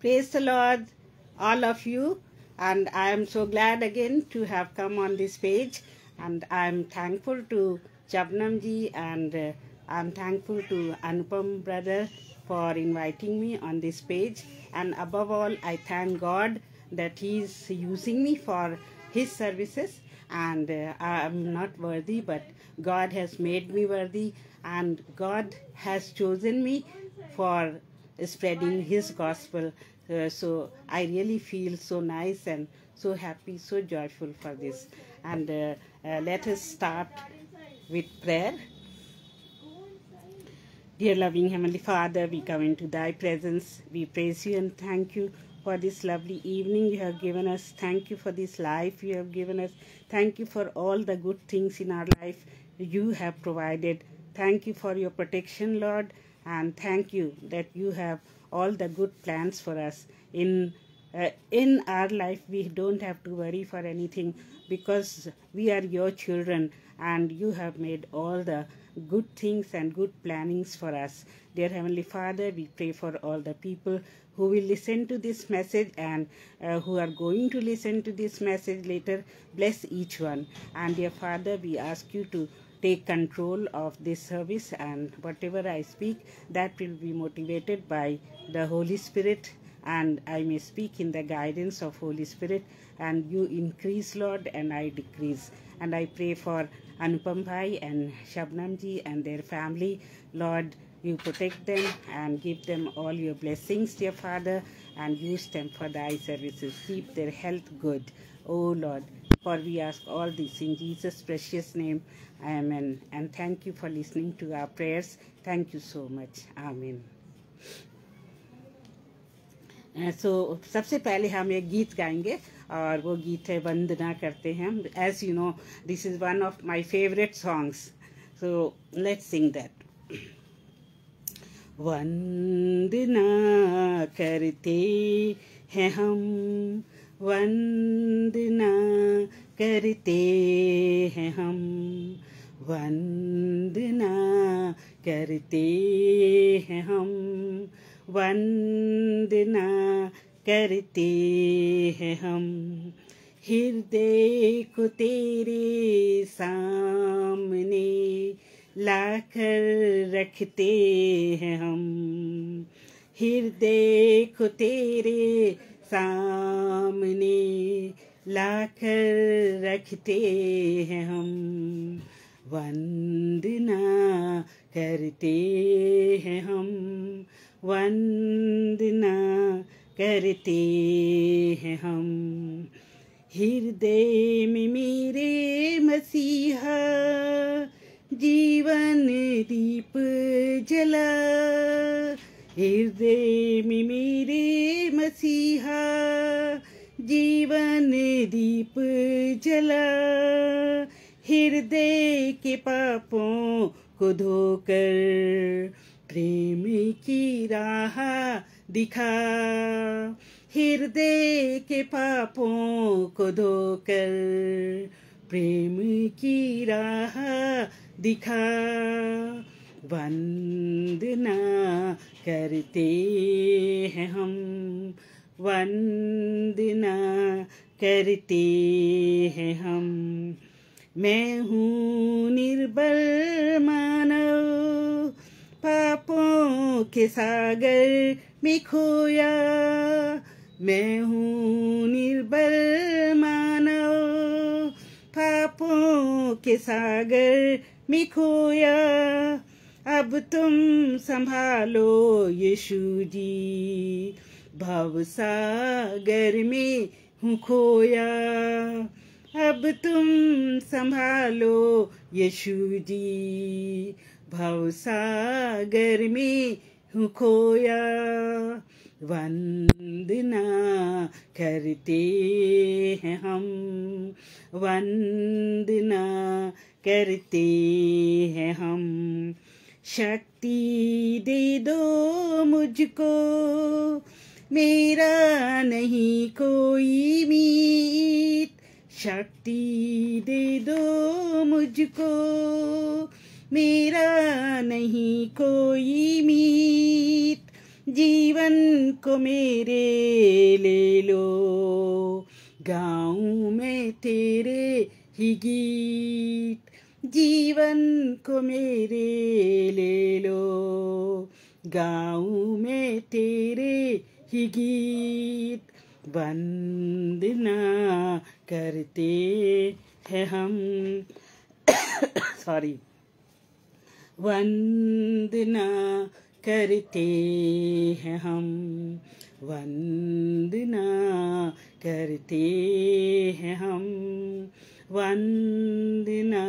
Praise the Lord, all of you. And I am so glad again to have come on this page. And I'm thankful to Chabnamji, and uh, I'm thankful to Anupam brother for inviting me on this page. And above all, I thank God that He is using me for His services. And uh, I'm not worthy, but God has made me worthy. And God has chosen me for spreading his gospel. Uh, so I really feel so nice and so happy, so joyful for this. And uh, uh, let us start with prayer. Dear loving Heavenly Father, we come into thy presence. We praise you and thank you for this lovely evening you have given us. Thank you for this life you have given us. Thank you for all the good things in our life you have provided. Thank you for your protection, Lord and thank you that you have all the good plans for us in uh, in our life we don't have to worry for anything because we are your children and you have made all the good things and good plannings for us dear heavenly father we pray for all the people who will listen to this message and uh, who are going to listen to this message later bless each one and dear father we ask you to take control of this service and whatever I speak that will be motivated by the Holy Spirit and I may speak in the guidance of Holy Spirit and you increase Lord and I decrease and I pray for Anupam Bhai and Shabnam Ji and their family Lord you protect them and give them all your blessings dear Father and use them for thy services keep their health good oh Lord for we ask all this in Jesus' precious name. Amen. And thank you for listening to our prayers. Thank you so much. Amen. Uh, so, सबसे पहले हम एक गीत गाएंगे और वो गीत है वंदना करते हैं हम as you know this is one of वंदना करते हैं हम वंदना करते हैं हम वंदना करते हैं हम वंदना करते हैं हम हृदय को तेरे सामने लाकर रखते हैं हम हृदय को तेरे सामने लाकर रखते हैं हम वंदना करते हैं हम वंदना करते हैं हम हृदय में मेरे मसीहा जीवन दीप जला हृदय में मेरे मसीहा जीवन दीप जला हृदय के पापों को धोकर प्रेम की राह दिखा हृदय के पापों को धोकर प्रेम की राह दिखा वंदना करते हैं हम वंदना करते हैं हम मैं हूँ निर्बल मानव पापों के सागर में खोया मैं हूँ निर्बल मानव पापों के सागर में खोया अब तुम संभालो यीशु जी सागर में हूँ खोया अब तुम संभालो यीशु जी सागर में हूँ खोया वंदना करते हैं हम वंदना करते हैं हम शक्ति दे दो मुझको मेरा नहीं कोई मीत शक्ति दे दो मुझको मेरा नहीं कोई मीत जीवन को मेरे ले लो गाँव में तेरे ही गीत जीवन को मेरे ले लो गाँव में तेरे ही गीत वंदना करते हैं हम सॉरी वंदना करते हैं हम वंदना करते हैं हम वंदना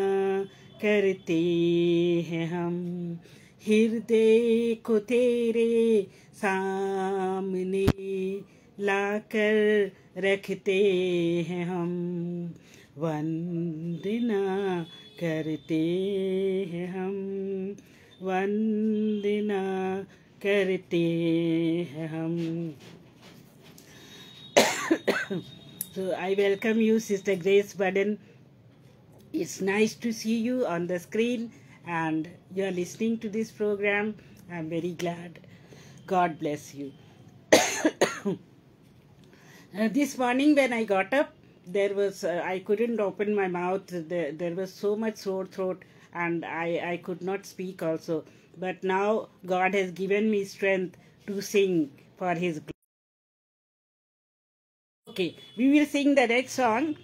करते हैं हम हृदय को तेरे सामने लाकर रखते हैं हम वंदना करते हैं हम वंदना करते हैं हम so i welcome you sister grace burden it's nice to see you on the screen and you are listening to this program. I'm very glad. God bless you. uh, this morning when I got up, there was uh, I couldn't open my mouth. There, there was so much sore throat and I, I could not speak also. But now God has given me strength to sing for his glory. Okay, we will sing the next song.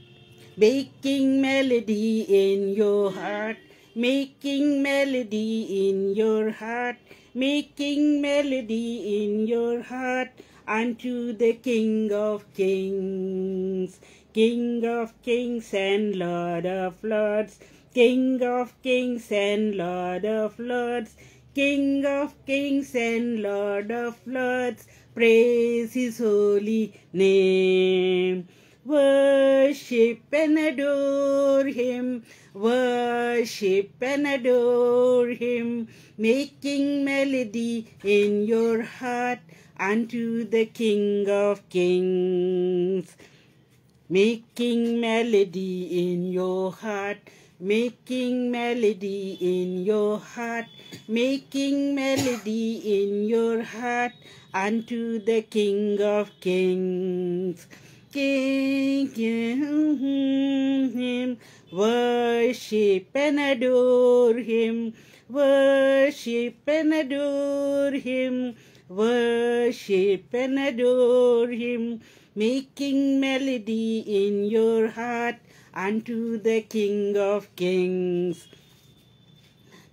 Making melody in your heart. Making melody in your heart. Making melody in your heart. Unto the King of Kings. King of Kings and Lord of Lords. King of Kings and Lord of Lords. King of Kings and Lord of Lords. Praise his holy name. Worship and adore him. Worship and adore him. Making melody in your heart unto the King of Kings. Making melody in your heart making melody in your heart, making melody in your heart unto the King of Kings him, worship and adore him, worship and adore him, worship and adore him, making melody in your heart unto the King of Kings.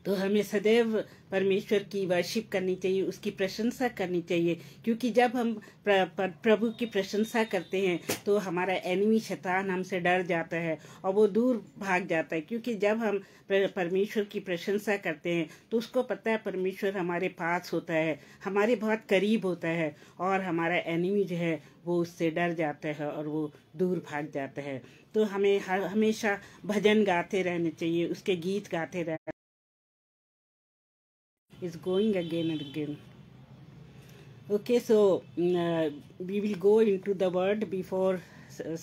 तो हमें सदैव परमेश्वर की worship करनी चाहिए उसकी प्रशंसा करनी चाहिए क्योंकि जब हम प्र, प्र, प्रभु की प्रशंसा करते हैं तो हमारा एनिमी शैतान हमसे डर जाता है और वो दूर भाग जाता है क्योंकि जब हम परमेश्वर की प्रशंसा करते हैं तो उसको पता है परमेश्वर हमारे पास होता है हमारे बहुत करीब होता है और हमारा एनिमी जो है वो उससे डर जाता है और वो दूर भाग जाता है तो हमें हमेशा भजन गाते रहने चाहिए उसके गीत गाते रहने is going again and again okay so uh, we will go into the word before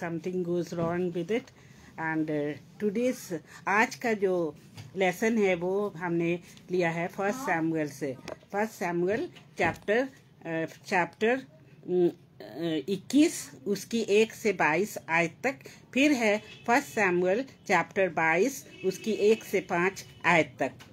something goes wrong with it and uh, today's aaj ka jo lesson hai wo humne liya hai first samuel se first samuel chapter uh, chapter इक्कीस उसकी एक से बाईस आयत तक फिर है first Samuel chapter बाईस उसकी एक से पाँच आयत तक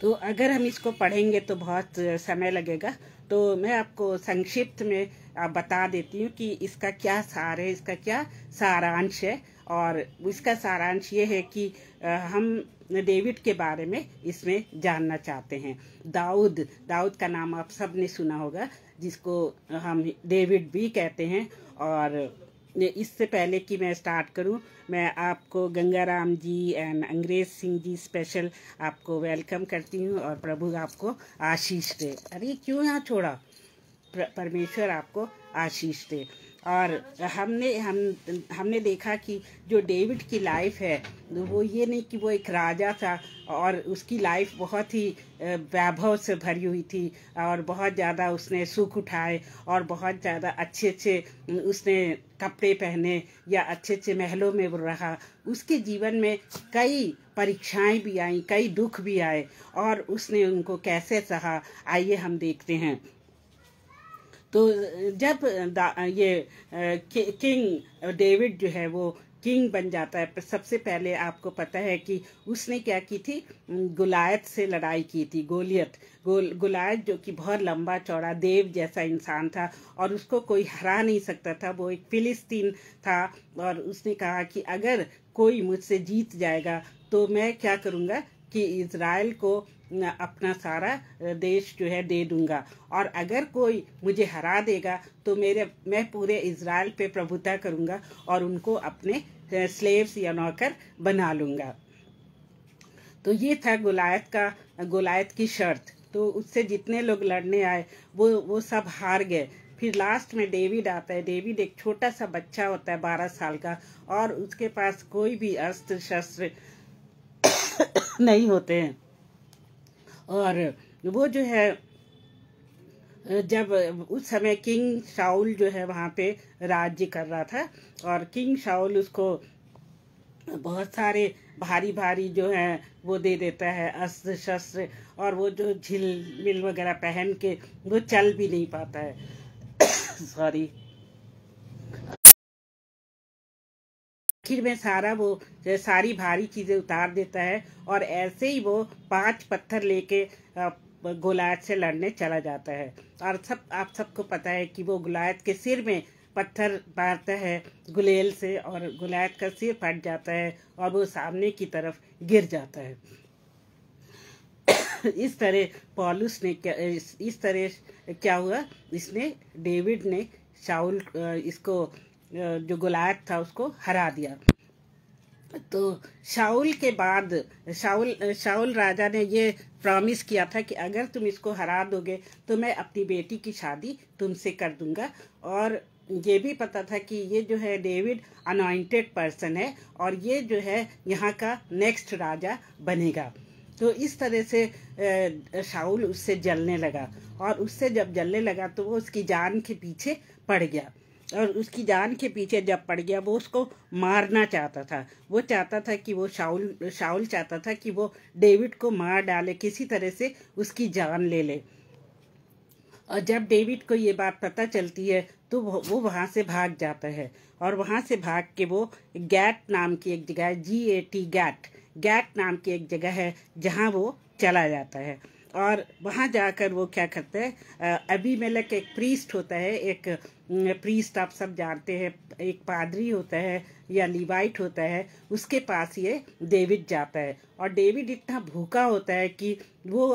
तो अगर हम इसको पढ़ेंगे तो बहुत समय लगेगा तो मैं आपको संक्षिप्त में आप बता देती हूँ कि इसका क्या सार है इसका क्या सारांश है और इसका सारांश ये है कि हम डेविड के बारे में इसमें जानना चाहते हैं दाऊद दाऊद का नाम आप सब ने सुना होगा जिसको हम डेविड भी कहते हैं और इससे पहले कि मैं स्टार्ट करूं मैं आपको गंगाराम जी एंड अंग्रेज सिंह जी स्पेशल आपको वेलकम करती हूं और प्रभु आपको आशीष दे अरे क्यों यहाँ छोड़ा परमेश्वर आपको आशीष दे और हमने हम हमने देखा कि जो डेविड की लाइफ है वो ये नहीं कि वो एक राजा था और उसकी लाइफ बहुत ही वैभव से भरी हुई थी और बहुत ज़्यादा उसने सुख उठाए और बहुत ज़्यादा अच्छे अच्छे उसने कपड़े पहने या अच्छे अच्छे महलों में वो रहा उसके जीवन में कई परीक्षाएं भी आई कई दुख भी आए और उसने उनको कैसे सहा आइए हम देखते हैं तो जब ये किंग डेविड जो है वो किंग बन जाता है सबसे पहले आपको पता है कि उसने क्या की थी गुलायत से लड़ाई की थी गोलियत गोल गुलायत जो कि बहुत लंबा चौड़ा देव जैसा इंसान था और उसको कोई हरा नहीं सकता था वो एक फिलिस्तीन था और उसने कहा कि अगर कोई मुझसे जीत जाएगा तो मैं क्या करूँगा कि इसराइल को अपना सारा देश जो है दे दूंगा और अगर कोई मुझे हरा देगा तो मेरे मैं पूरे इसराइल पे प्रभुता करूंगा और उनको अपने स्लेव्स या नौकर बना लूंगा तो ये था गुलायत का गुलायत की शर्त तो उससे जितने लोग लड़ने आए वो वो सब हार गए फिर लास्ट में डेविड आता है डेविड एक छोटा सा बच्चा होता है बारह साल का और उसके पास कोई भी अस्त्र शस्त्र नहीं होते हैं और वो जो है जब उस समय किंग शाउल जो है वहाँ पे राज्य कर रहा था और किंग शाउल उसको बहुत सारे भारी भारी जो है वो दे देता है अस्त्र शस्त्र और वो जो झिल मिल वगैरह पहन के वो चल भी नहीं पाता है सॉरी आखिर में सारा वो सारी भारी चीज़ें उतार देता है और ऐसे ही वो पांच पत्थर लेके गोलायत से लड़ने चला जाता है और सब आप सबको पता है कि वो गोलायत के सिर में पत्थर मारता है गुलेल से और गोलायत का सिर फट जाता है और वो सामने की तरफ गिर जाता है इस तरह पॉलुस ने क्या इस तरह क्या हुआ इसने डेविड ने शाउल इसको जो गुलायत था उसको हरा दिया तो शाउल के बाद शाउल शाउल राजा ने ये प्रॉमिस किया था कि अगर तुम इसको हरा दोगे तो मैं अपनी बेटी की शादी तुमसे कर दूंगा और ये भी पता था कि ये जो है डेविड अनॉइंटेड पर्सन है और ये जो है यहाँ का नेक्स्ट राजा बनेगा तो इस तरह से शाउल उससे जलने लगा और उससे जब जलने लगा तो वो उसकी जान के पीछे पड़ गया और उसकी जान के पीछे जब पड़ गया वो उसको मारना चाहता था वो चाहता था कि वो शाउल शाउल चाहता था कि वो डेविड को मार डाले किसी तरह से उसकी जान ले ले और जब डेविड को ये बात पता चलती है तो वो वहाँ से भाग जाता है और वहाँ से भाग के वो गैट नाम की एक जगह है जी ए टी गैट गैट नाम की एक जगह है जहाँ वो चला जाता है और वहाँ जाकर वो क्या करता है अभी मेलक एक प्रीस्ट होता है एक प्रीस्ट आप सब जानते हैं एक पादरी होता है या लिवाइट होता है उसके पास ये डेविड जाता है और डेविड इतना भूखा होता है कि वो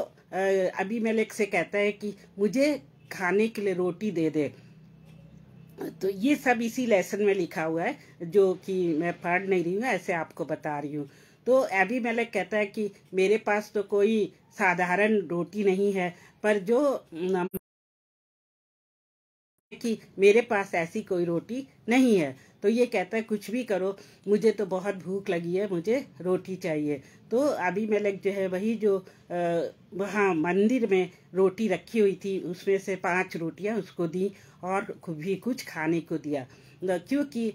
अभी मेलक से कहता है कि मुझे खाने के लिए रोटी दे दे तो ये सब इसी लेसन में लिखा हुआ है जो कि मैं पढ़ नहीं रही हूँ ऐसे आपको बता रही हूँ तो अभी मलिक कहता है कि मेरे पास तो कोई साधारण रोटी नहीं है पर जो कि मेरे पास ऐसी कोई रोटी नहीं है तो ये कहता है कुछ भी करो मुझे तो बहुत भूख लगी है मुझे रोटी चाहिए तो अभी मलिक जो है वही जो वहाँ मंदिर में रोटी रखी हुई थी उसमें से पांच रोटियाँ उसको दी और भी कुछ खाने को दिया क्योंकि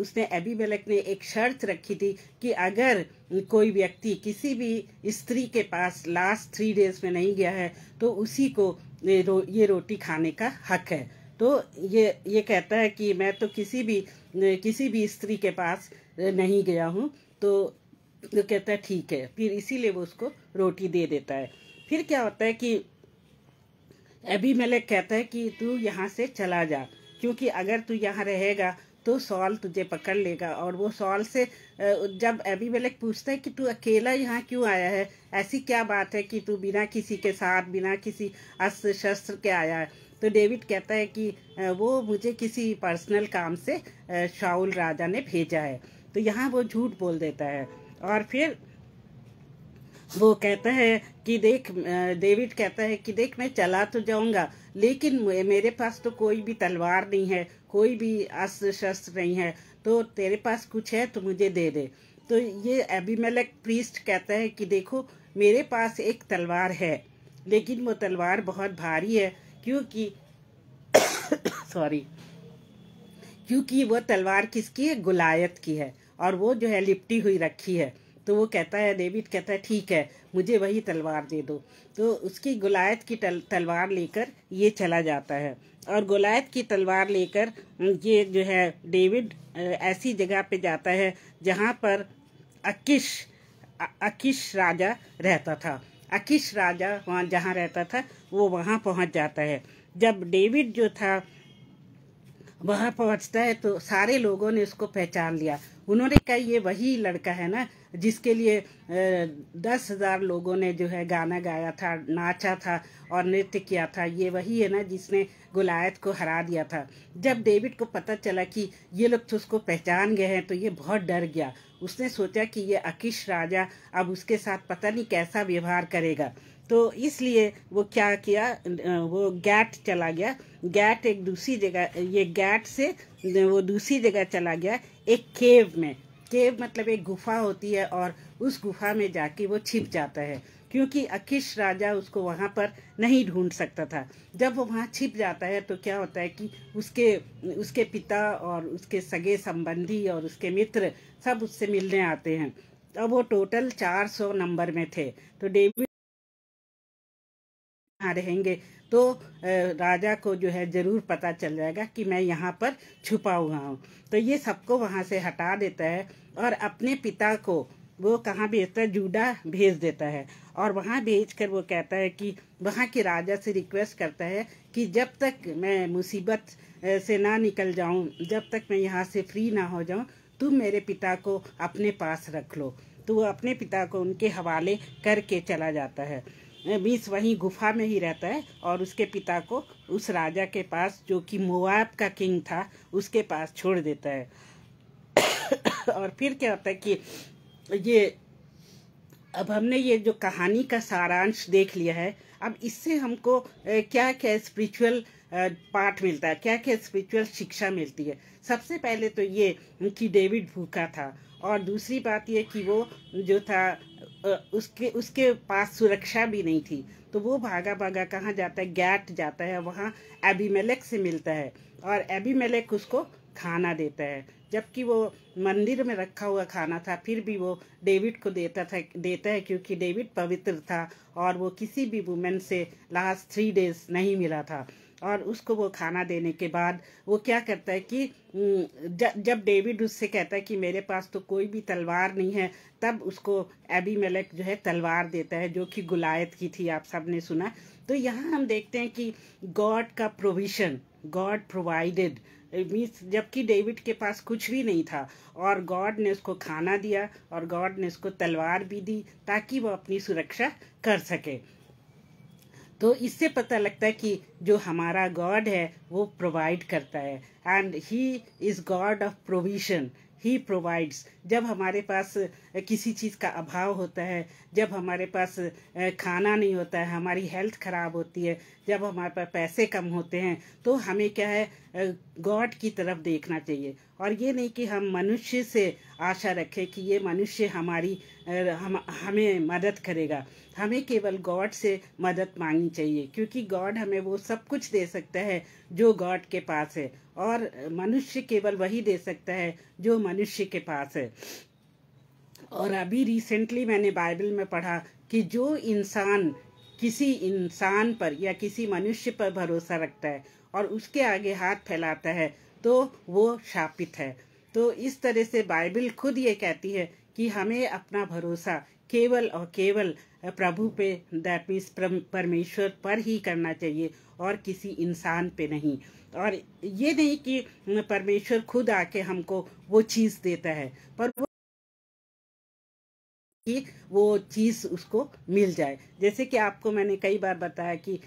उसने अभी बेलक ने एक शर्त रखी थी कि अगर कोई व्यक्ति किसी भी स्त्री के पास लास्ट थ्री डेज में नहीं गया है तो उसी को ये, रो, ये रोटी खाने का हक है तो ये ये कहता है कि मैं तो किसी भी किसी भी स्त्री के पास नहीं गया हूँ तो तो कहता है ठीक है फिर इसीलिए वो उसको रोटी दे देता है फिर क्या होता है कि अभी मलिक कहता है कि तू यहाँ से चला जा क्योंकि अगर तू यहाँ रहेगा तो सॉल तुझे पकड़ लेगा और वो सॉल से जब अभी मलिक पूछता है कि तू अकेला यहाँ क्यों आया है ऐसी क्या बात है कि तू बिना किसी के साथ बिना किसी अस्त्र शस्त्र के आया है तो डेविड कहता है कि वो मुझे किसी पर्सनल काम से शाउल राजा ने भेजा है तो यहाँ वो झूठ बोल देता है और फिर वो कहता है कि देख डेविड कहता है कि देख मैं चला तो जाऊंगा लेकिन मेरे पास तो कोई भी तलवार नहीं है कोई भी अस्त्र शस्त्र नहीं है तो तेरे पास कुछ है तो मुझे दे दे तो ये एबिमेलक प्रीस्ट कहता है कि देखो मेरे पास एक तलवार है लेकिन वो तलवार बहुत भारी है क्योंकि सॉरी क्योंकि वो तलवार किसकी है गुलायत की है और वो जो है लिपटी हुई रखी है तो वो कहता है डेविड कहता है ठीक है मुझे वही तलवार दे दो तो उसकी गुलायत की तल, तलवार लेकर ये चला जाता है और गुलायत की तलवार लेकर ये जो है डेविड ऐसी जगह पे जाता है जहाँ पर अकिश अकिश राजा रहता था अकिश राजा वहाँ जहाँ रहता था वो वहाँ पहुँच जाता है जब डेविड जो था वहाँ पहुँचता है तो सारे लोगों ने उसको पहचान लिया उन्होंने कहा ये वही लड़का है ना जिसके लिए दस हज़ार लोगों ने जो है गाना गाया था नाचा था और नृत्य किया था ये वही है ना जिसने गुलायत को हरा दिया था जब डेविड को पता चला कि ये लोग तो उसको पहचान गए हैं तो ये बहुत डर गया उसने सोचा कि ये अकिश राजा अब उसके साथ पता नहीं कैसा व्यवहार करेगा तो इसलिए वो क्या किया वो गैट चला गया गैट एक दूसरी जगह ये गैट से वो दूसरी जगह चला गया एक केव में केव मतलब एक गुफा होती है और उस गुफा में जाके वो छिप जाता है क्योंकि अखिश राजा उसको वहाँ पर नहीं ढूंढ सकता था जब वो वहाँ छिप जाता है तो क्या होता है कि उसके उसके पिता और उसके सगे संबंधी और उसके मित्र सब उससे मिलने आते हैं अब वो टोटल 400 नंबर में थे तो डेविड रहेंगे तो राजा को जो है ज़रूर पता चल जाएगा कि मैं यहाँ पर छुपा हुआ हूँ तो ये सबको वहाँ से हटा देता है और अपने पिता को वो कहाँ भेजता है जूडा भेज देता है और वहाँ भेज कर वो कहता है कि वहाँ के राजा से रिक्वेस्ट करता है कि जब तक मैं मुसीबत से ना निकल जाऊँ जब तक मैं यहाँ से फ्री ना हो जाऊँ तुम मेरे पिता को अपने पास रख लो तो वो अपने पिता को उनके हवाले करके चला जाता है मीस वहीं गुफा में ही रहता है और उसके पिता को उस राजा के पास जो कि मोआब का किंग था उसके पास छोड़ देता है और फिर क्या होता है कि ये अब हमने ये जो कहानी का सारांश देख लिया है अब इससे हमको क्या क्या स्पिरिचुअल पाठ मिलता है क्या क्या स्पिरिचुअल शिक्षा मिलती है सबसे पहले तो ये कि डेविड भूखा था और दूसरी बात ये कि वो जो था उसके उसके पास सुरक्षा भी नहीं थी तो वो भागा भागा कहाँ जाता है गैट जाता है वहाँ एबीमेलेक से मिलता है और एबीमेलेक उसको खाना देता है जबकि वो मंदिर में रखा हुआ खाना था फिर भी वो डेविड को देता था देता है क्योंकि डेविड पवित्र था और वो किसी भी वुमेन से लास्ट थ्री डेज नहीं मिला था और उसको वो खाना देने के बाद वो क्या करता है कि जब डेविड उससे कहता है कि मेरे पास तो कोई भी तलवार नहीं है तब उसको एबी मलक जो है तलवार देता है जो कि गुलायत की थी आप सब ने सुना तो यहाँ हम देखते हैं कि गॉड का प्रोविशन गॉड प्रोवाइडेड मीन्स जबकि डेविड के पास कुछ भी नहीं था और गॉड ने उसको खाना दिया और गॉड ने उसको तलवार भी दी ताकि वो अपनी सुरक्षा कर सके तो इससे पता लगता है कि जो हमारा गॉड है वो प्रोवाइड करता है and he is God of provision he provides जब हमारे पास किसी चीज़ का अभाव होता है जब हमारे पास खाना नहीं होता है हमारी हेल्थ ख़राब होती है जब हमारे पास पैसे कम होते हैं तो हमें क्या है गॉड की तरफ देखना चाहिए और ये नहीं कि हम मनुष्य से आशा रखें कि ये मनुष्य हमारी हम हमें मदद करेगा हमें केवल गॉड से मदद मांगनी चाहिए क्योंकि गॉड हमें वो सब कुछ दे सकता है जो गॉड के पास है और मनुष्य केवल वही दे सकता है जो मनुष्य के पास है और अभी रिसेंटली मैंने बाइबल में पढ़ा कि जो इंसान किसी इंसान पर या किसी मनुष्य पर भरोसा रखता है और उसके आगे हाथ फैलाता है तो वो शापित है तो इस तरह से बाइबल खुद ये कहती है कि हमें अपना भरोसा केवल और केवल प्रभु पे दैट मीन्स परमेश्वर पर ही करना चाहिए और किसी इंसान पे नहीं और ये नहीं कि परमेश्वर खुद आके हमको वो चीज़ देता है पर वो कि वो चीज़ उसको मिल जाए जैसे कि आपको मैंने कई बार बताया कि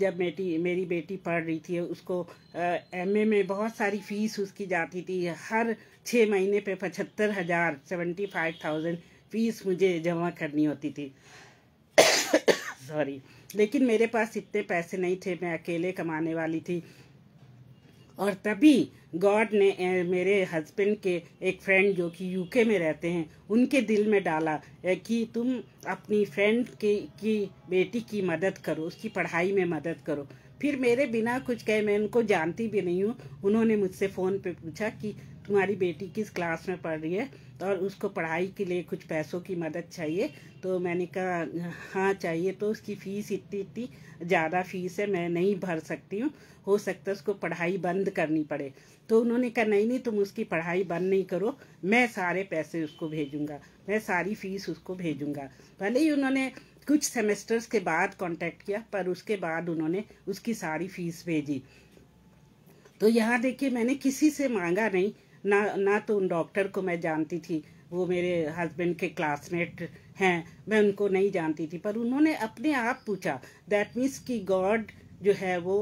जब मेटी मेरी बेटी पढ़ रही थी उसको एमए में बहुत सारी फीस उसकी जाती थी हर छः महीने पे पचहत्तर हज़ार सेवेंटी फाइव थाउजेंड फीस मुझे जमा करनी होती थी सॉरी लेकिन मेरे पास इतने पैसे नहीं थे मैं अकेले कमाने वाली थी और तभी गॉड ने मेरे हस्बैंड के एक फ्रेंड जो कि यूके में रहते हैं उनके दिल में डाला कि तुम अपनी फ्रेंड के की बेटी की मदद करो उसकी पढ़ाई में मदद करो फिर मेरे बिना कुछ कहे मैं उनको जानती भी नहीं हूँ उन्होंने मुझसे फ़ोन पे पूछा कि तुम्हारी बेटी किस क्लास में पढ़ रही है और उसको पढ़ाई के लिए कुछ पैसों की मदद चाहिए तो मैंने कहा हाँ चाहिए तो उसकी फ़ीस इतनी इतनी ज़्यादा फ़ीस है मैं नहीं भर सकती हूँ हो सकता है उसको पढ़ाई बंद करनी पड़े तो उन्होंने कहा नहीं नहीं तुम उसकी पढ़ाई बंद नहीं करो मैं सारे पैसे उसको भेजूँगा मैं सारी फ़ीस उसको भेजूँगा भले ही उन्होंने कुछ सेमेस्टर्स के बाद कॉन्टेक्ट किया पर उसके बाद उन्होंने उसकी सारी फ़ीस भेजी तो यहाँ देखिए मैंने किसी से मांगा नहीं ना ना तो उन डॉक्टर को मैं जानती थी वो मेरे हस्बैंड के क्लासमेट हैं मैं उनको नहीं जानती थी पर उन्होंने अपने आप पूछा दैट मीन्स कि गॉड जो है वो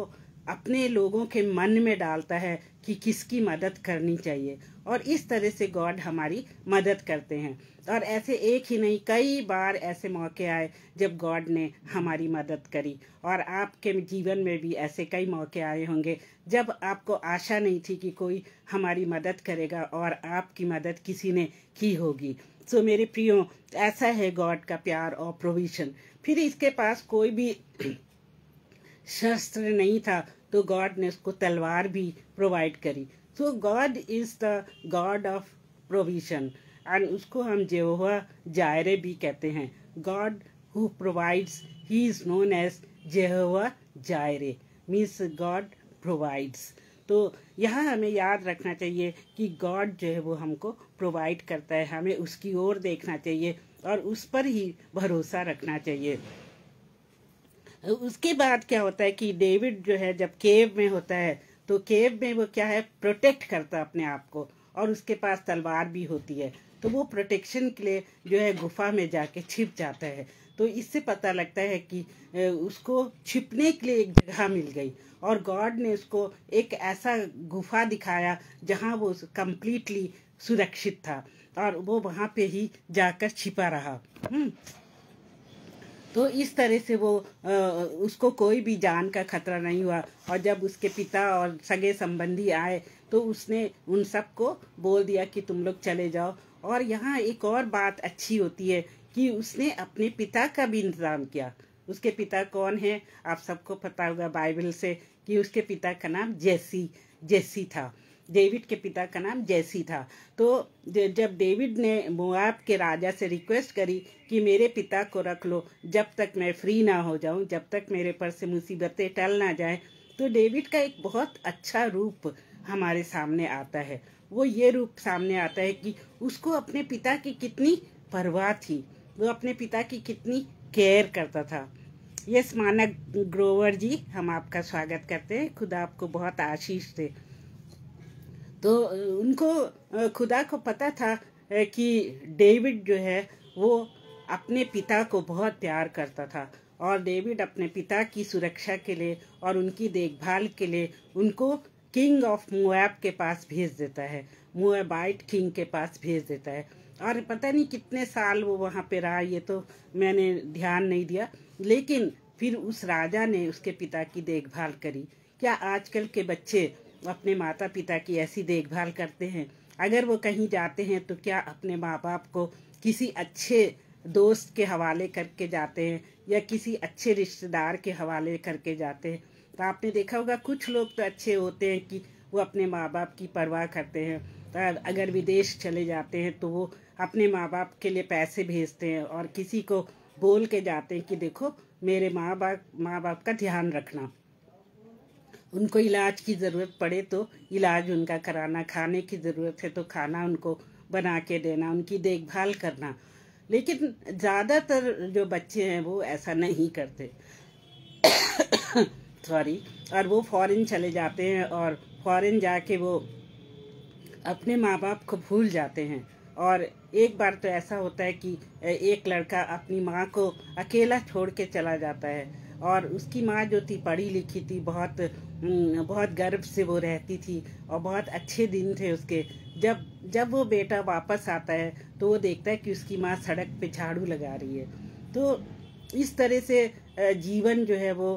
अपने लोगों के मन में डालता है कि किसकी मदद करनी चाहिए और इस तरह से गॉड हमारी मदद करते हैं और ऐसे एक ही नहीं कई बार ऐसे मौके आए जब गॉड ने हमारी मदद करी और आपके जीवन में भी ऐसे कई मौके आए होंगे जब आपको आशा नहीं थी कि कोई हमारी मदद करेगा और आपकी मदद किसी ने की होगी सो so, मेरे प्रियो ऐसा है गॉड का प्यार और प्रोविजन फिर इसके पास कोई भी शस्त्र नहीं था तो गॉड ने उसको तलवार भी प्रोवाइड करी so God is the God of provision and उसको हम जेहोवा जायरे भी कहते हैं God who provides he is known as Jehovah Jireh means God provides तो यह हमें याद रखना चाहिए कि गॉड जो है वो हमको प्रोवाइड करता है हमें उसकी ओर देखना चाहिए और उस पर ही भरोसा रखना चाहिए उसके बाद क्या होता है कि डेविड जो है जब केव में होता है तो केव में वो क्या है प्रोटेक्ट करता है अपने आप को और उसके पास तलवार भी होती है तो वो प्रोटेक्शन के लिए जो है गुफा में जाके छिप जाता है तो इससे पता लगता है कि उसको छिपने के लिए एक जगह मिल गई और गॉड ने उसको एक ऐसा गुफा दिखाया जहाँ वो कम्प्लीटली सुरक्षित था और वो वहाँ पे ही जाकर छिपा रहा हम्म तो इस तरह से वो आ, उसको कोई भी जान का खतरा नहीं हुआ और जब उसके पिता और सगे संबंधी आए तो उसने उन सबको बोल दिया कि तुम लोग चले जाओ और यहाँ एक और बात अच्छी होती है कि उसने अपने पिता का भी इंतज़ाम किया उसके पिता कौन है आप सबको पता होगा बाइबल से कि उसके पिता का नाम जैसी जैसी था डेविड के पिता का नाम जैसी था तो जब डेविड ने मुआब के राजा से रिक्वेस्ट करी कि मेरे पिता को रख लो जब तक मैं फ्री ना हो जाऊं जब तक मेरे पर से मुसीबतें टल ना जाए तो डेविड का एक बहुत अच्छा रूप हमारे सामने आता है वो ये रूप सामने आता है कि उसको अपने पिता की कितनी परवाह थी वो अपने पिता की कितनी केयर करता था यस मानक ग्रोवर जी हम आपका स्वागत करते हैं खुदा आपको बहुत आशीष दे तो उनको खुदा को पता था कि डेविड जो है वो अपने पिता को बहुत प्यार करता था और डेविड अपने पिता की सुरक्षा के लिए और उनकी देखभाल के लिए उनको किंग ऑफ मुआब के पास भेज देता है मुआबाइट किंग के पास भेज देता है और पता नहीं कितने साल वो वहाँ पे रहा ये तो मैंने ध्यान नहीं दिया लेकिन फिर उस राजा ने उसके पिता की देखभाल करी क्या आजकल के बच्चे अपने माता पिता की ऐसी देखभाल करते हैं अगर वो कहीं जाते हैं तो क्या अपने माँ बाप को किसी अच्छे दोस्त के हवाले करके जाते हैं या किसी अच्छे रिश्तेदार के हवाले करके जाते हैं तो आपने देखा होगा कुछ लोग तो अच्छे होते हैं कि वो अपने माँ बाप की परवाह करते हैं तो अगर विदेश चले जाते हैं तो वो अपने माँ बाप के लिए पैसे भेजते हैं और किसी को बोल के जाते हैं कि देखो मेरे माँ बाप माँ बाप का ध्यान रखना उनको इलाज की ज़रूरत पड़े तो इलाज उनका कराना खाने की ज़रूरत है तो खाना उनको बना के देना उनकी देखभाल करना लेकिन ज़्यादातर जो बच्चे हैं वो ऐसा नहीं करते सॉरी और वो फॉरेन चले जाते हैं और फॉरेन जाके वो अपने माँ बाप को भूल जाते हैं और एक बार तो ऐसा होता है कि एक लड़का अपनी माँ को अकेला छोड़ के चला जाता है और उसकी माँ जो थी पढ़ी लिखी थी बहुत बहुत गर्व से वो रहती थी और बहुत अच्छे दिन थे उसके जब जब वो बेटा वापस आता है तो वो देखता है कि उसकी माँ सड़क पे झाड़ू लगा रही है तो इस तरह से जीवन जो है वो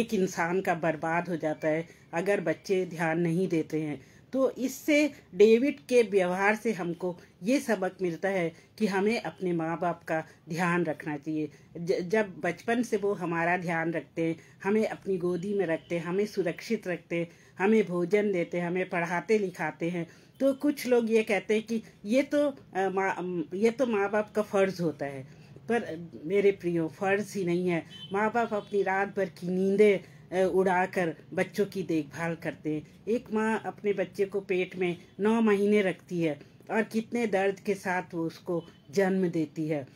एक इंसान का बर्बाद हो जाता है अगर बच्चे ध्यान नहीं देते हैं तो इससे डेविड के व्यवहार से हमको ये सबक मिलता है कि हमें अपने माँ बाप का ध्यान रखना चाहिए जब बचपन से वो हमारा ध्यान रखते हैं हमें अपनी गोदी में रखते हैं हमें सुरक्षित रखते हैं हमें भोजन देते हैं हमें पढ़ाते लिखाते हैं तो कुछ लोग ये कहते हैं कि ये तो माँ ये तो माँ बाप का फ़र्ज़ होता है पर मेरे प्रियो फ़र्ज़ ही नहीं है माँ बाप अपनी रात भर की नींदें उड़ाकर बच्चों की देखभाल करते हैं एक माँ अपने बच्चे को पेट में नौ महीने रखती है और कितने दर्द के साथ वो उसको जन्म देती है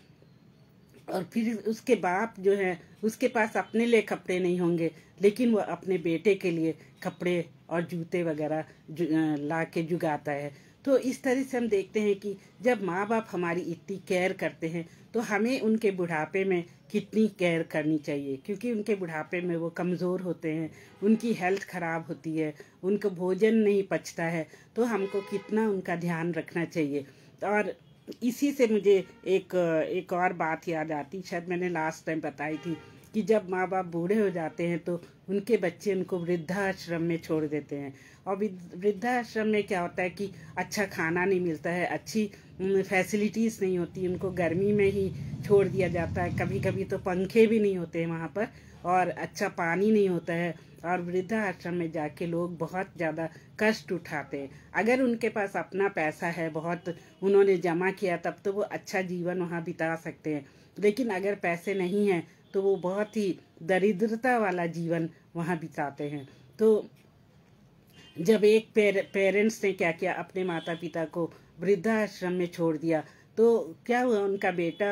और फिर उसके बाप जो है उसके पास अपने लिए कपड़े नहीं होंगे लेकिन वह अपने बेटे के लिए कपड़े और जूते वगैरह जु, ला के जुगाता है तो इस तरह से हम देखते हैं कि जब माँ बाप हमारी इतनी केयर करते हैं तो हमें उनके बुढ़ापे में कितनी केयर करनी चाहिए क्योंकि उनके बुढ़ापे में वो कमज़ोर होते हैं उनकी हेल्थ ख़राब होती है उनको भोजन नहीं पचता है तो हमको कितना उनका ध्यान रखना चाहिए और इसी से मुझे एक एक और बात याद आती शायद मैंने लास्ट टाइम बताई थी कि जब माँ बाप बूढ़े हो जाते हैं तो उनके बच्चे उनको वृद्धाश्रम में छोड़ देते हैं और वृद्धाश्रम में क्या होता है कि अच्छा खाना नहीं मिलता है अच्छी फैसिलिटीज़ नहीं होती उनको गर्मी में ही छोड़ दिया जाता है कभी कभी तो पंखे भी नहीं होते हैं वहाँ पर और अच्छा पानी नहीं होता है और वृद्धा आश्रम में जाके लोग बहुत ज़्यादा कष्ट उठाते हैं अगर उनके पास अपना पैसा है बहुत उन्होंने जमा किया तब तो वो अच्छा जीवन वहाँ बिता सकते हैं लेकिन अगर पैसे नहीं हैं तो वो बहुत ही दरिद्रता वाला जीवन वहाँ बिताते हैं तो जब एक पेर, पेरेंट्स ने क्या किया अपने माता पिता को वृद्धाश्रम में छोड़ दिया तो क्या हुआ उनका बेटा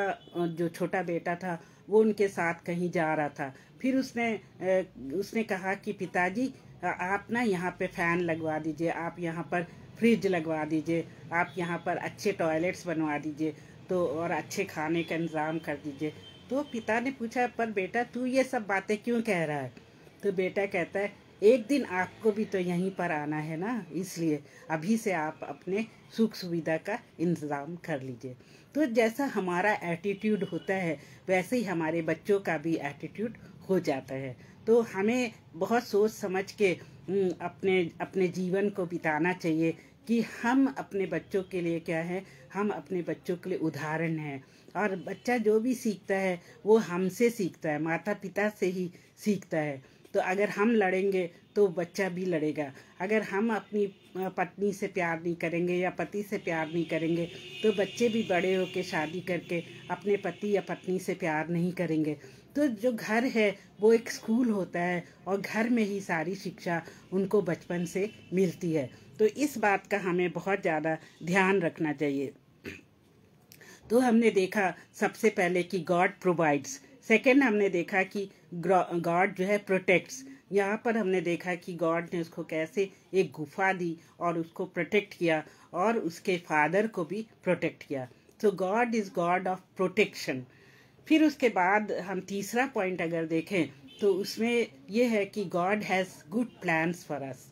जो छोटा बेटा था वो उनके साथ कहीं जा रहा था फिर उसने उसने कहा कि पिताजी आप ना यहाँ पे फैन लगवा दीजिए आप यहाँ पर फ्रिज लगवा दीजिए आप यहाँ पर अच्छे टॉयलेट्स बनवा दीजिए तो और अच्छे खाने का इंतज़ाम कर दीजिए तो पिता ने पूछा पर बेटा तू ये सब बातें क्यों कह रहा है तो बेटा कहता है एक दिन आपको भी तो यहीं पर आना है ना इसलिए अभी से आप अपने सुख सुविधा का इंतज़ाम कर लीजिए तो जैसा हमारा एटीट्यूड होता है वैसे ही हमारे बच्चों का भी एटीट्यूड हो जाता है तो हमें बहुत सोच समझ के अपने अपने जीवन को बिताना चाहिए कि हम अपने बच्चों के लिए क्या है हम अपने बच्चों के लिए उदाहरण हैं और बच्चा जो भी सीखता है वो हमसे सीखता है माता पिता से ही सीखता है तो अगर हम लड़ेंगे तो बच्चा भी लड़ेगा अगर हम अपनी पत्नी से प्यार नहीं करेंगे या पति से प्यार नहीं करेंगे तो बच्चे भी बड़े होकर शादी करके अपने पति या पत्नी से प्यार नहीं करेंगे तो जो घर है वो एक स्कूल होता है और घर में ही सारी शिक्षा उनको बचपन से मिलती है तो इस बात का हमें बहुत ज़्यादा ध्यान रखना चाहिए तो हमने देखा सबसे पहले कि गॉड प्रोवाइड्स सेकेंड हमने देखा कि गॉड जो है प्रोटेक्ट्स यहाँ पर हमने देखा कि गॉड ने उसको कैसे एक गुफा दी और उसको प्रोटेक्ट किया और उसके फादर को भी प्रोटेक्ट किया तो God is God of protection फिर उसके बाद हम तीसरा पॉइंट अगर देखें तो उसमें यह है कि God has good plans for us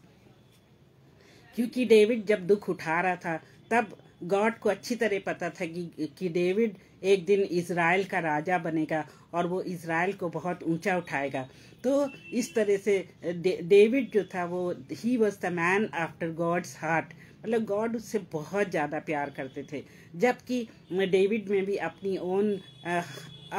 क्योंकि डेविड जब दुख उठा रहा था तब गॉड को अच्छी तरह पता था कि कि डेविड एक दिन इसराइल का राजा बनेगा और वो इसराइल को बहुत ऊंचा उठाएगा तो इस तरह से डेविड जो था वो he was the man after God's heart मतलब गॉड उससे बहुत ज़्यादा प्यार करते थे जबकि डेविड में भी अपनी ओन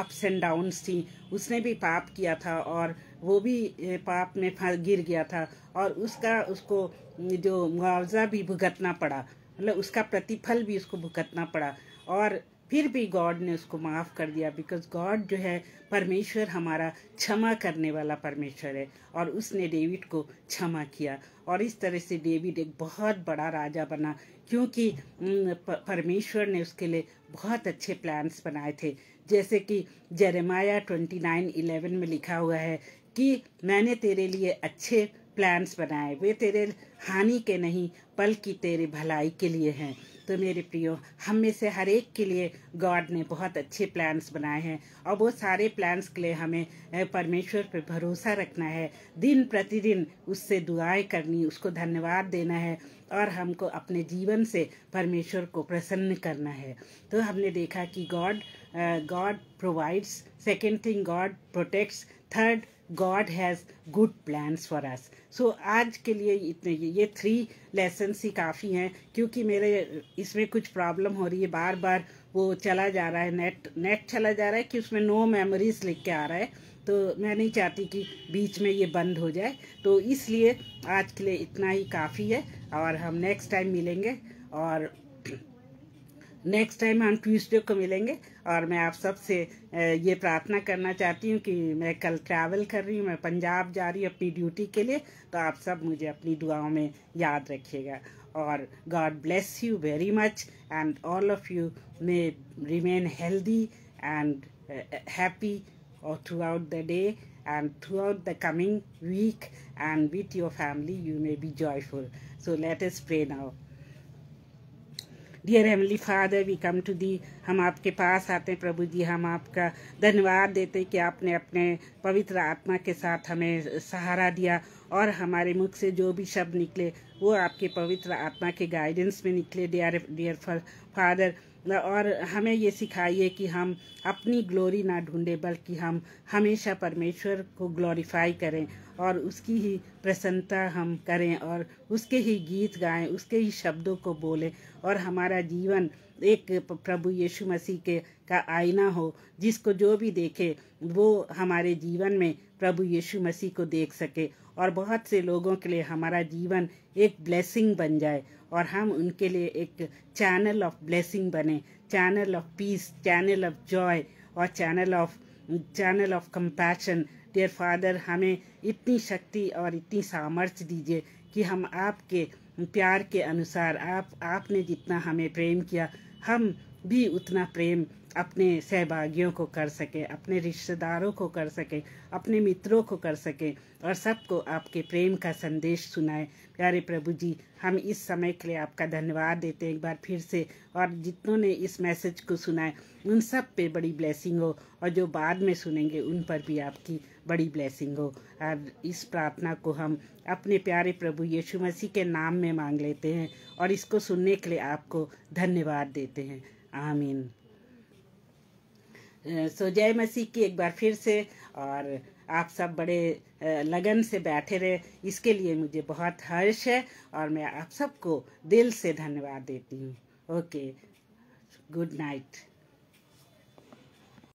अप्स एंड डाउन्स थी उसने भी पाप किया था और वो भी uh, पाप में गिर गया था और उसका उसको जो मुआवजा भी भुगतना पड़ा मतलब उसका प्रतिफल भी उसको भुगतना पड़ा और फिर भी गॉड ने उसको माफ़ कर दिया बिकॉज गॉड जो है परमेश्वर हमारा क्षमा करने वाला परमेश्वर है और उसने डेविड को क्षमा किया और इस तरह से डेविड एक बहुत बड़ा राजा बना क्योंकि परमेश्वर ने उसके लिए बहुत अच्छे प्लान्स बनाए थे जैसे कि जेरेमाया ट्वेंटी नाइन इलेवन में लिखा हुआ है कि मैंने तेरे लिए अच्छे प्लान्स बनाए वे तेरे हानि के नहीं बल्कि तेरे भलाई के लिए हैं तो मेरे प्रियो हम में से हर एक के लिए गॉड ने बहुत अच्छे प्लान्स बनाए हैं और वो सारे प्लान्स के लिए हमें परमेश्वर पर भरोसा रखना है दिन प्रतिदिन उससे दुआएं करनी उसको धन्यवाद देना है और हमको अपने जीवन से परमेश्वर को प्रसन्न करना है तो हमने देखा कि God God provides second thing God protects third God has good plans for us so आज के लिए इतने ये थ्री लेसन्स ही काफ़ी हैं क्योंकि मेरे इसमें कुछ प्रॉब्लम हो रही है बार बार वो चला जा रहा है नेट नेट चला जा रहा है कि उसमें नो मेमोरीज लिख के आ रहा है तो मैं नहीं चाहती कि बीच में ये बंद हो जाए तो इसलिए आज के लिए इतना ही काफ़ी है और हम नेक्स्ट टाइम मिलेंगे और नेक्स्ट टाइम हम ट्यूसडे को मिलेंगे और मैं आप सब से ये प्रार्थना करना चाहती हूँ कि मैं कल ट्रैवल कर रही हूँ मैं पंजाब जा रही हूँ अपनी ड्यूटी के लिए तो आप सब मुझे अपनी दुआओं में याद रखिएगा और God bless you very much and all of you may remain healthy and happy out the day and and throughout the coming week and with your family you may be joyful so let us pray now dear heavenly Father we come to the हम आपके पास आते हैं प्रभु जी हम आपका धन्यवाद देते हैं कि आपने अपने पवित्र आत्मा के साथ हमें सहारा दिया और हमारे मुख से जो भी शब्द निकले वो आपके पवित्र आत्मा के गाइडेंस में निकले डियर डियर फादर और हमें ये सिखाइए कि हम अपनी ग्लोरी ना ढूंढें बल्कि हम हमेशा परमेश्वर को ग्लोरीफाई करें और उसकी ही प्रसन्नता हम करें और उसके ही गीत गाएं उसके ही शब्दों को बोलें और हमारा जीवन एक प्रभु यीशु मसीह के का आईना हो जिसको जो भी देखे वो हमारे जीवन में प्रभु यीशु मसीह को देख सके और बहुत से लोगों के लिए हमारा जीवन एक ब्लेसिंग बन जाए और हम उनके लिए एक चैनल ऑफ ब्लेसिंग बने channel of peace channel of joy और channel of channel of compassion dear Father हमें इतनी शक्ति और इतनी सामर्थ्य दीजिए कि हम आपके प्यार के अनुसार आप आपने जितना हमें प्रेम किया हम भी उतना प्रेम अपने सहभागियों को कर सके अपने रिश्तेदारों को कर सके अपने मित्रों को कर सके और सबको आपके प्रेम का संदेश सुनाए प्यारे प्रभु जी हम इस समय के लिए आपका धन्यवाद देते हैं एक बार फिर से और जितनों ने इस मैसेज को सुनाए उन सब पे बड़ी ब्लेसिंग हो और जो बाद में सुनेंगे उन पर भी आपकी बड़ी ब्लेसिंग हो और इस प्रार्थना को हम अपने प्यारे प्रभु यीशु मसीह के नाम में मांग लेते हैं और इसको सुनने के लिए आपको धन्यवाद देते हैं आमीन सो जय मसीह की एक बार फिर से और आप सब बड़े लगन से बैठे रहे इसके लिए मुझे बहुत हर्ष है और मैं आप सबको दिल से धन्यवाद देती हूँ ओके गुड नाइट